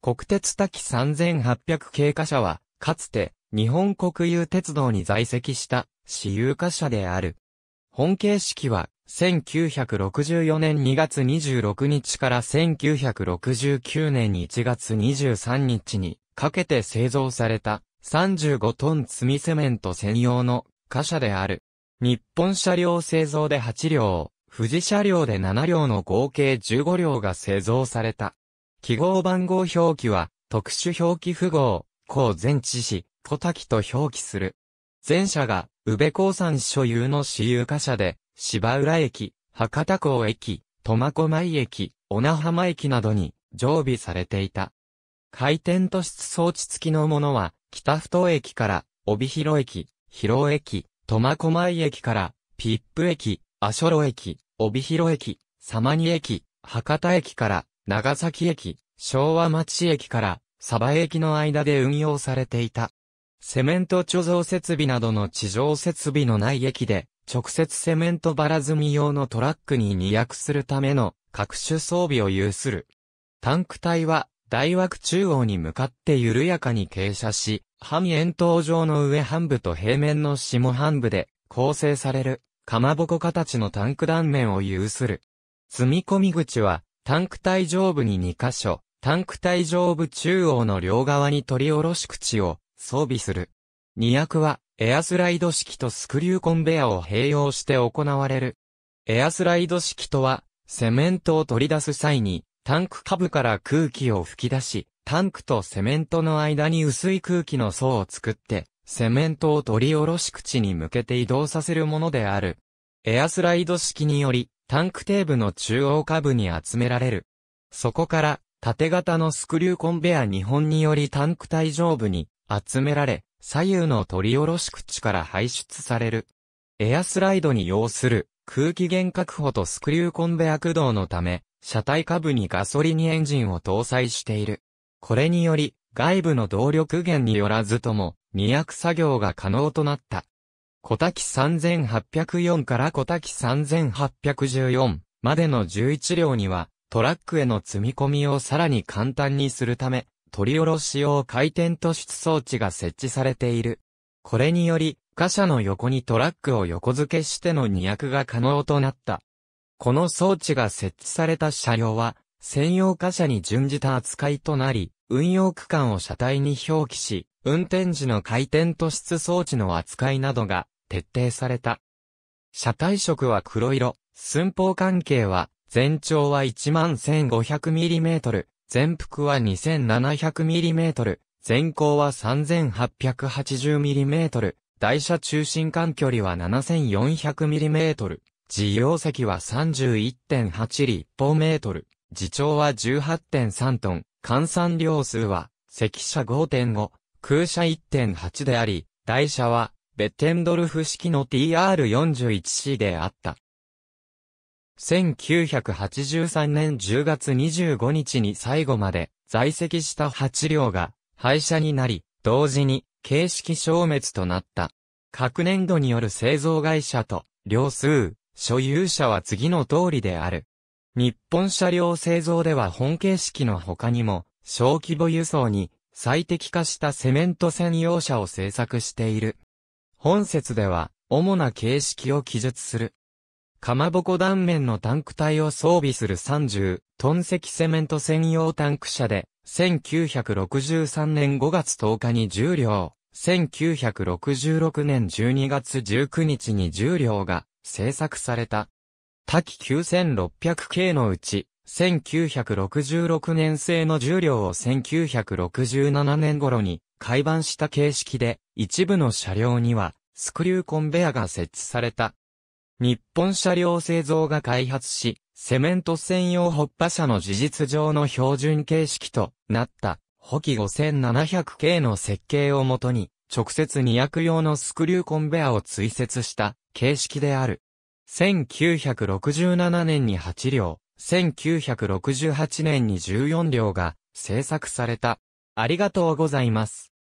国鉄滝3800系貨車は、かつて、日本国有鉄道に在籍した、私有貨車である。本形式は、1964年2月26日から1969年1月23日にかけて製造された35トン積みセメント専用の貨車である。日本車両製造で8両、富士車両で7両の合計15両が製造された。記号番号表記は、特殊表記符号、高前知詞、小滝と表記する。前者が、宇部鉱山所有の私有貨車で、芝浦駅、博多港駅、苫小牧駅、小名浜駅などに常備されていた。回転突出装置付きのものは、北太頭駅から、帯広駅、広尾駅、苫小牧駅から、ピップ駅、阿蘇路駅、帯広駅、様似駅、博多駅から、長崎駅、昭和町駅から鯖江駅の間で運用されていた。セメント貯蔵設備などの地上設備のない駅で、直接セメントばら積み用のトラックに荷役するための各種装備を有する。タンク帯は、大枠中央に向かって緩やかに傾斜し、半円筒状の上半部と平面の下半部で構成される、かまぼこ形のタンク断面を有する。積み込み口は、タンク体上部に2箇所、タンク体上部中央の両側に取り下ろし口を装備する。2役は、エアスライド式とスクリューコンベアを併用して行われる。エアスライド式とは、セメントを取り出す際に、タンク下部から空気を吹き出し、タンクとセメントの間に薄い空気の層を作って、セメントを取り下ろし口に向けて移動させるものである。エアスライド式により、タンク底部の中央下部に集められる。そこから、縦型のスクリューコンベア2本によりタンク体上部に集められ、左右の取り下ろし口から排出される。エアスライドに要する空気源確保とスクリューコンベア駆動のため、車体下部にガソリンエンジンを搭載している。これにより、外部の動力源によらずとも、二役作業が可能となった。小滝3804から小滝3814までの11両には、トラックへの積み込みをさらに簡単にするため、取り下ろし用回転突出装置が設置されている。これにより、貨車の横にトラックを横付けしての2役が可能となった。この装置が設置された車両は、専用貨車に準じた扱いとなり、運用区間を車体に表記し、運転時の回転突出装置の扱いなどが徹底された。車体色は黒色、寸法関係は全長は 11,500mm、全幅は 2,700mm、全高は 3,880mm、台車中心間距離は 7,400mm、自用席は31.8立方メートル、自重は18.3トン、換算量数は、赤車5.5、空車1.8であり、台車は、ベッテンドルフ式の TR41C であった。1983年10月25日に最後まで在籍した8両が廃車になり、同時に形式消滅となった。各年度による製造会社と、両数、所有者は次の通りである。日本車両製造では本形式の他にも、小規模輸送に最適化したセメント専用車を製作している。本説では、主な形式を記述する。かまぼこ断面のタンク体を装備する30トン積セメント専用タンク車で、1963年5月10日に10両、1966年12月19日に10両が製作された。多機9600系のうち、1966年製の重量を1967年頃に改版した形式で、一部の車両にはスクリューコンベアが設置された。日本車両製造が開発し、セメント専用ホッパ車の事実上の標準形式となった、補機5700系の設計をもとに、直接200用のスクリューコンベアを追設した形式である。1967年に8両、1968年に14両が制作された。ありがとうございます。